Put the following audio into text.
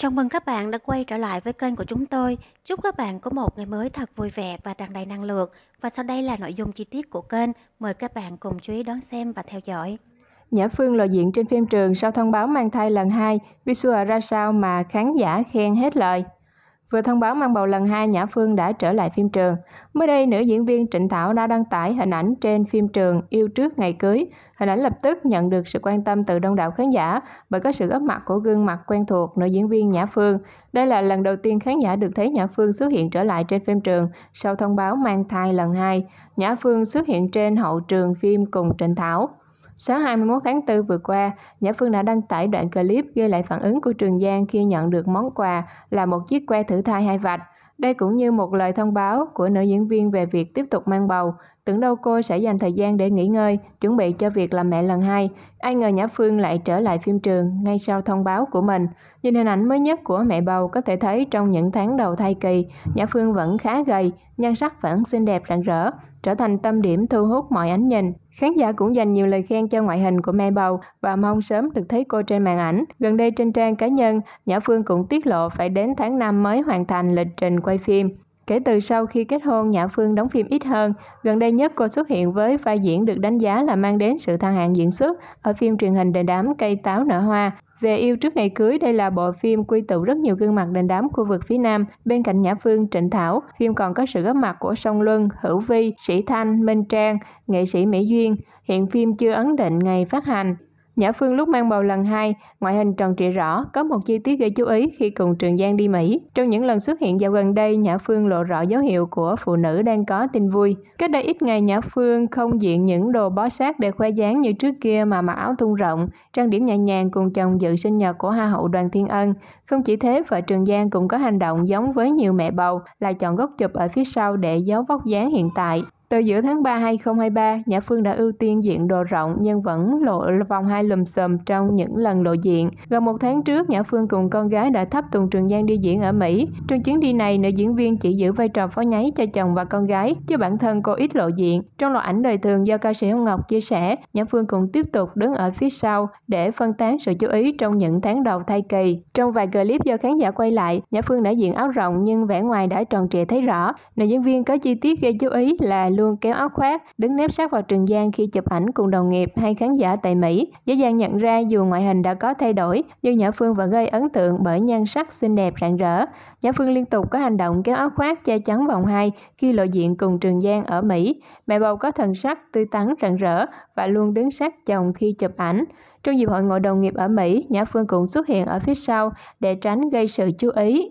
Chào mừng các bạn đã quay trở lại với kênh của chúng tôi. Chúc các bạn có một ngày mới thật vui vẻ và tràn đầy năng lượng. Và sau đây là nội dung chi tiết của kênh. Mời các bạn cùng chú ý đón xem và theo dõi. Nhã Phương lộ diện trên phim trường sau thông báo mang thai lần 2, visual ra sao mà khán giả khen hết lời. Vừa thông báo mang bầu lần hai, Nhã Phương đã trở lại phim trường. Mới đây, nữ diễn viên Trịnh Thảo đã đăng tải hình ảnh trên phim trường Yêu trước ngày cưới. Hình ảnh lập tức nhận được sự quan tâm từ đông đảo khán giả bởi có sự góp mặt của gương mặt quen thuộc nữ diễn viên Nhã Phương. Đây là lần đầu tiên khán giả được thấy Nhã Phương xuất hiện trở lại trên phim trường sau thông báo mang thai lần hai. Nhã Phương xuất hiện trên hậu trường phim cùng Trịnh Thảo. Sáng 21 tháng 4 vừa qua, Nhã Phương đã đăng tải đoạn clip ghi lại phản ứng của Trường Giang khi nhận được món quà là một chiếc que thử thai hai vạch. Đây cũng như một lời thông báo của nữ diễn viên về việc tiếp tục mang bầu Tưởng đâu cô sẽ dành thời gian để nghỉ ngơi, chuẩn bị cho việc làm mẹ lần hai. Ai ngờ Nhã Phương lại trở lại phim trường ngay sau thông báo của mình. Nhìn hình ảnh mới nhất của mẹ bầu có thể thấy trong những tháng đầu thai kỳ, Nhã Phương vẫn khá gầy, nhan sắc vẫn xinh đẹp rạng rỡ, trở thành tâm điểm thu hút mọi ánh nhìn. Khán giả cũng dành nhiều lời khen cho ngoại hình của mẹ bầu và mong sớm được thấy cô trên màn ảnh. Gần đây trên trang cá nhân, Nhã Phương cũng tiết lộ phải đến tháng 5 mới hoàn thành lịch trình quay phim. Kể từ sau khi kết hôn, Nhã Phương đóng phim ít hơn. Gần đây nhất cô xuất hiện với vai diễn được đánh giá là mang đến sự thăng hạng diễn xuất ở phim truyền hình đình đám Cây táo nở hoa. Về yêu trước ngày cưới, đây là bộ phim quy tụ rất nhiều gương mặt đình đám khu vực phía Nam. Bên cạnh Nhã Phương, Trịnh Thảo, phim còn có sự góp mặt của Song Luân, Hữu Vi, Sĩ Thanh, Minh Trang, nghệ sĩ Mỹ Duyên. Hiện phim chưa ấn định ngày phát hành. Nhã Phương lúc mang bầu lần hai, ngoại hình tròn trịa rõ, có một chi tiết gây chú ý khi cùng Trường Giang đi Mỹ. Trong những lần xuất hiện dạo gần đây, Nhã Phương lộ rõ dấu hiệu của phụ nữ đang có tin vui. Cách đây ít ngày, Nhã Phương không diện những đồ bó sát để khoe dáng như trước kia mà mặc áo thun rộng, trang điểm nhẹ nhàng cùng chồng dự sinh nhật của Hoa hậu Đoàn Thiên Ân. Không chỉ thế, vợ Trường Giang cũng có hành động giống với nhiều mẹ bầu là chọn góc chụp ở phía sau để giấu vóc dáng hiện tại. Từ giữa tháng 3 2023, Nhã Phương đã ưu tiên diện đồ rộng nhưng vẫn lộ vòng hai lùm xùm trong những lần lộ diện. Gần một tháng trước, Nhã Phương cùng con gái đã thắp Tùng Trường Giang đi diễn ở Mỹ. Trong chuyến đi này, nữ diễn viên chỉ giữ vai trò phó nháy cho chồng và con gái, chứ bản thân cô ít lộ diện. Trong loạt ảnh đời thường do ca sĩ Hồng Ngọc chia sẻ, Nhã Phương cũng tiếp tục đứng ở phía sau để phân tán sự chú ý trong những tháng đầu thai kỳ. Trong vài clip do khán giả quay lại, Nhã Phương đã diện áo rộng nhưng vẻ ngoài đã tròn trịa thấy rõ. Nữ diễn viên có chi tiết gây chú ý là luôn kéo áo khoác, đứng nép sát vào Trường Giang khi chụp ảnh cùng đồng nghiệp hay khán giả tại Mỹ. Dễ dàng nhận ra dù ngoại hình đã có thay đổi, nhưng Nhã Phương vẫn gây ấn tượng bởi nhan sắc xinh đẹp rạng rỡ. Nhã Phương liên tục có hành động kéo áo khoác che chắn vòng hai khi lộ diện cùng Trường Giang ở Mỹ. Mẹ bầu có thần sắc tươi tắn rạng rỡ và luôn đứng sát chồng khi chụp ảnh. Trong dịp hội ngộ đồng nghiệp ở Mỹ, Nhã Phương cũng xuất hiện ở phía sau để tránh gây sự chú ý